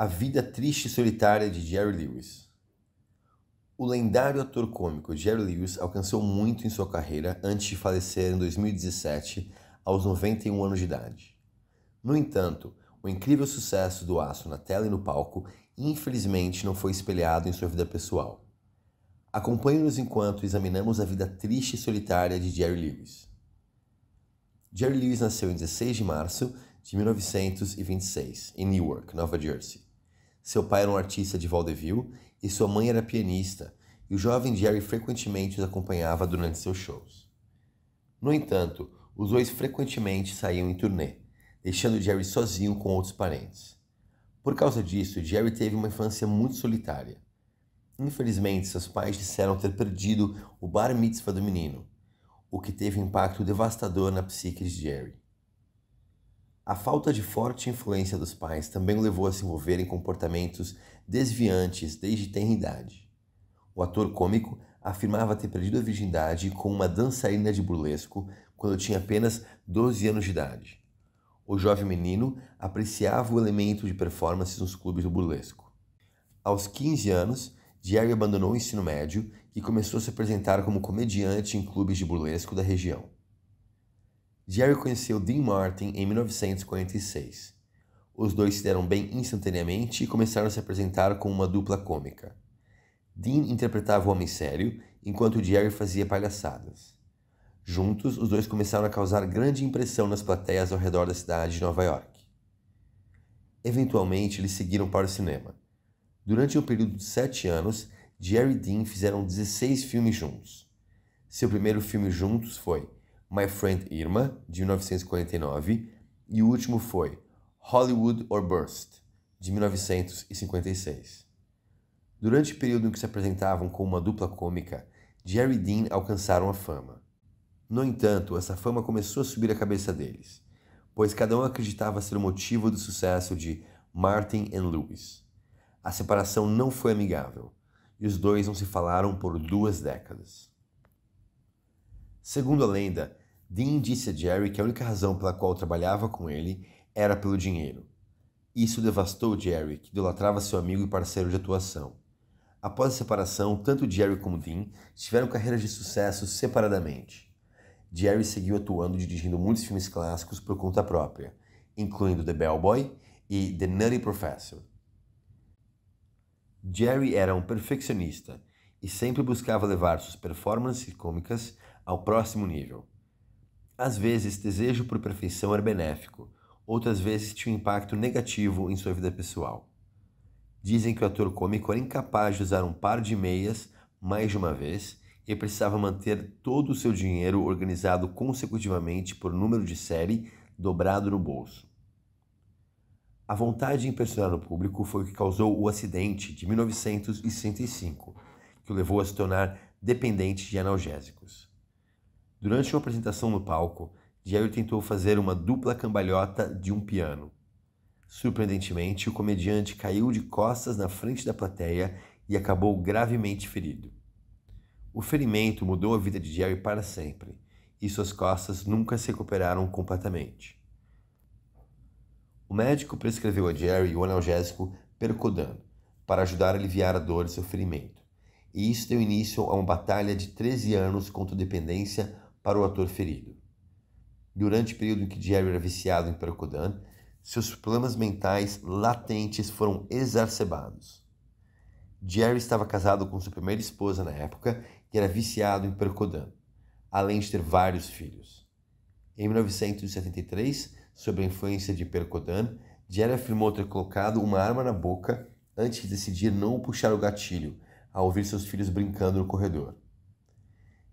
A Vida Triste e Solitária de Jerry Lewis. O lendário ator cômico Jerry Lewis alcançou muito em sua carreira antes de falecer em 2017, aos 91 anos de idade. No entanto, o incrível sucesso do aço na tela e no palco infelizmente não foi espelhado em sua vida pessoal. Acompanhe-nos enquanto examinamos a vida triste e solitária de Jerry Lewis. Jerry Lewis nasceu em 16 de março de 1926, em Newark, Nova Jersey. Seu pai era um artista de vaudeville e sua mãe era pianista, e o jovem Jerry frequentemente os acompanhava durante seus shows. No entanto, os dois frequentemente saíam em turnê, deixando Jerry sozinho com outros parentes. Por causa disso, Jerry teve uma infância muito solitária. Infelizmente, seus pais disseram ter perdido o bar mitzvah do menino, o que teve impacto devastador na psique de Jerry. A falta de forte influência dos pais também o levou a se envolver em comportamentos desviantes desde tenra idade. O ator cômico afirmava ter perdido a virgindade com uma dançarina de burlesco quando tinha apenas 12 anos de idade. O jovem menino apreciava o elemento de performances nos clubes do burlesco. Aos 15 anos, Jerry abandonou o ensino médio e começou a se apresentar como comediante em clubes de burlesco da região. Jerry conheceu Dean Martin em 1946. Os dois se deram bem instantaneamente e começaram a se apresentar com uma dupla cômica. Dean interpretava o homem sério, enquanto Jerry fazia palhaçadas. Juntos, os dois começaram a causar grande impressão nas plateias ao redor da cidade de Nova York. Eventualmente, eles seguiram para o cinema. Durante um período de sete anos, Jerry e Dean fizeram 16 filmes juntos. Seu primeiro filme juntos foi My Friend Irma, de 1949, e o último foi Hollywood or Burst, de 1956. Durante o período em que se apresentavam como uma dupla cômica, Jerry e Dean alcançaram a fama. No entanto, essa fama começou a subir a cabeça deles, pois cada um acreditava ser o motivo do sucesso de Martin e Lewis. A separação não foi amigável, e os dois não se falaram por duas décadas. Segundo a lenda, Dean disse a Jerry que a única razão pela qual trabalhava com ele era pelo dinheiro. Isso devastou Jerry, que idolatrava seu amigo e parceiro de atuação. Após a separação, tanto Jerry como Dean tiveram carreiras de sucesso separadamente. Jerry seguiu atuando dirigindo muitos filmes clássicos por conta própria, incluindo The Bellboy e The Nutty Professor. Jerry era um perfeccionista e sempre buscava levar suas performances cômicas ao próximo nível. Às vezes, desejo por perfeição era é benéfico, outras vezes tinha um impacto negativo em sua vida pessoal. Dizem que o ator cômico era incapaz de usar um par de meias mais de uma vez e precisava manter todo o seu dinheiro organizado consecutivamente por número de série dobrado no bolso. A vontade de impressionar o público foi o que causou o acidente de 1965, que o levou a se tornar dependente de analgésicos. Durante uma apresentação no palco, Jerry tentou fazer uma dupla cambalhota de um piano. Surpreendentemente, o comediante caiu de costas na frente da plateia e acabou gravemente ferido. O ferimento mudou a vida de Jerry para sempre, e suas costas nunca se recuperaram completamente. O médico prescreveu a Jerry o analgésico Percodan para ajudar a aliviar a dor de seu ferimento, e isso deu início a uma batalha de 13 anos contra a dependência para o ator ferido. Durante o período em que Jerry era viciado em Percodan, seus problemas mentais latentes foram exacerbados. Jerry estava casado com sua primeira esposa na época e era viciado em Percodan, além de ter vários filhos. Em 1973, sob a influência de Percodan, Jerry afirmou ter colocado uma arma na boca antes de decidir não puxar o gatilho ao ouvir seus filhos brincando no corredor.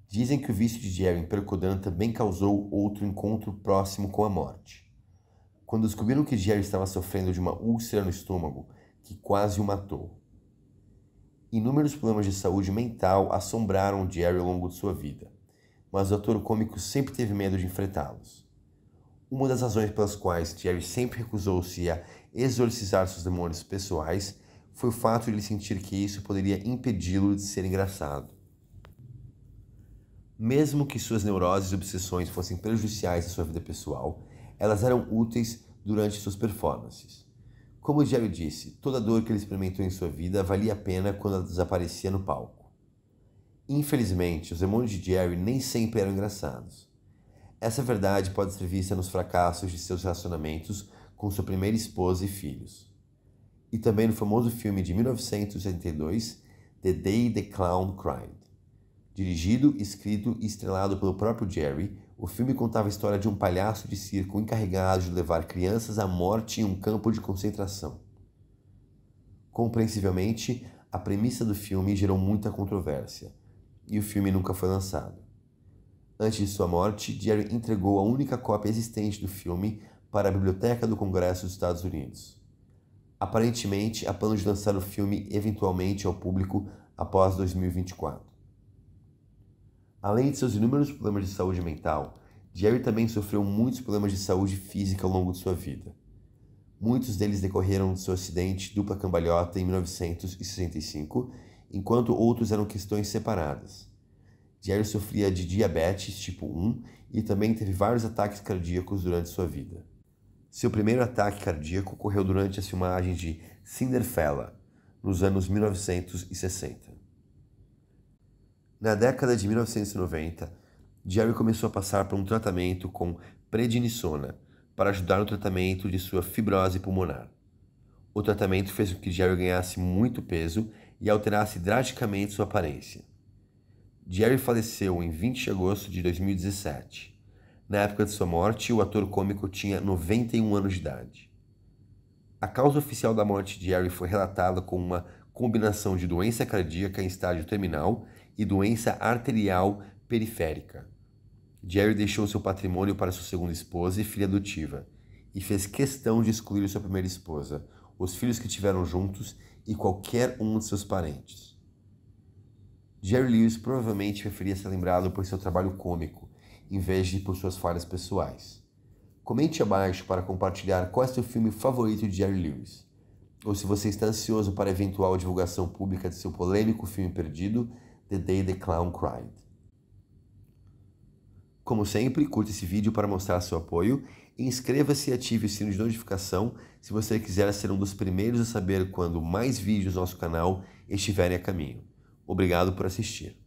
Dizem que o vício de Jerry em Percodan também causou outro encontro próximo com a morte. Quando descobriram que Jerry estava sofrendo de uma úlcera no estômago, que quase o matou. Inúmeros problemas de saúde mental assombraram Jerry ao longo de sua vida, mas o ator cômico sempre teve medo de enfrentá-los. Uma das razões pelas quais Jerry sempre recusou-se a exorcizar seus demônios pessoais foi o fato de ele sentir que isso poderia impedi-lo de ser engraçado. Mesmo que suas neuroses e obsessões fossem prejudiciais à sua vida pessoal, elas eram úteis durante suas performances. Como o Jerry disse, toda dor que ele experimentou em sua vida valia a pena quando ela desaparecia no palco. Infelizmente, os demônios de Jerry nem sempre eram engraçados. Essa verdade pode ser vista nos fracassos de seus relacionamentos com sua primeira esposa e filhos. E também no famoso filme de 1972, The Day the Clown Cried. Dirigido, escrito e estrelado pelo próprio Jerry, o filme contava a história de um palhaço de circo encarregado de levar crianças à morte em um campo de concentração. Compreensivelmente, a premissa do filme gerou muita controvérsia, e o filme nunca foi lançado. Antes de sua morte, Jerry entregou a única cópia existente do filme para a Biblioteca do Congresso dos Estados Unidos. Aparentemente, há plano de lançar o filme eventualmente ao público após 2024. Além de seus inúmeros problemas de saúde mental, Jerry também sofreu muitos problemas de saúde física ao longo de sua vida. Muitos deles decorreram do seu acidente dupla cambalhota em 1965, enquanto outros eram questões separadas. Jerry sofria de diabetes tipo 1 e também teve vários ataques cardíacos durante sua vida. Seu primeiro ataque cardíaco ocorreu durante as filmagens de Cinderfella, nos anos 1960. Na década de 1990, Jerry começou a passar por um tratamento com prednisona para ajudar no tratamento de sua fibrose pulmonar. O tratamento fez com que Jerry ganhasse muito peso e alterasse drasticamente sua aparência. Jerry faleceu em 20 de agosto de 2017. Na época de sua morte, o ator cômico tinha 91 anos de idade. A causa oficial da morte de Jerry foi relatada como uma combinação de doença cardíaca em estágio terminal e doença arterial periférica. Jerry deixou seu patrimônio para sua segunda esposa e filha adotiva, e fez questão de excluir sua primeira esposa, os filhos que tiveram juntos e qualquer um de seus parentes. Jerry Lewis provavelmente preferia ser lembrado por seu trabalho cômico, em vez de por suas falhas pessoais. Comente abaixo para compartilhar qual é seu filme favorito de Jerry Lewis. Ou se você está ansioso para a eventual divulgação pública de seu polêmico filme perdido, The Day the Clown Cried. Como sempre, curta esse vídeo para mostrar seu apoio e inscreva-se e ative o sino de notificação se você quiser ser um dos primeiros a saber quando mais vídeos do nosso canal estiverem a caminho. Obrigado por assistir.